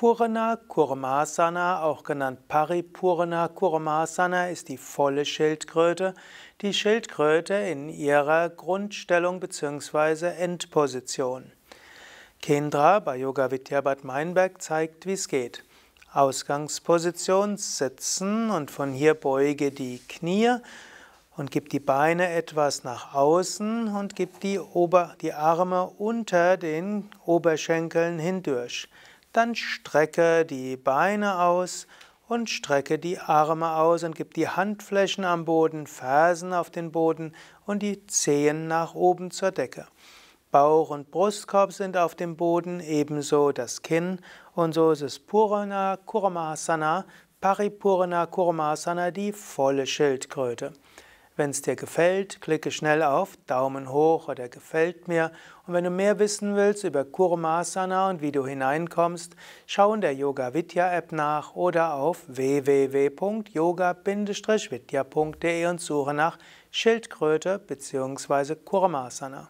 Purana Kurmasana, auch genannt Paripurna Kurmasana, ist die volle Schildkröte, die Schildkröte in ihrer Grundstellung bzw. Endposition. Kendra bei Yoga Vidya Bad Meinberg zeigt, wie es geht. Ausgangsposition sitzen und von hier beuge die Knie und gib die Beine etwas nach außen und gib die, Ober-, die Arme unter den Oberschenkeln hindurch. Dann strecke die Beine aus und strecke die Arme aus und gib die Handflächen am Boden, Fersen auf den Boden und die Zehen nach oben zur Decke. Bauch und Brustkorb sind auf dem Boden, ebenso das Kinn und so ist es Purana Kurmasana, Paripurana Kurmasana, die volle Schildkröte. Wenn es dir gefällt, klicke schnell auf Daumen hoch oder gefällt mir. Und wenn du mehr wissen willst über Kurmasana und wie du hineinkommst, schau in der Yoga Vidya App nach oder auf www.yoga-vidya.de und suche nach Schildkröte bzw. Kurmasana.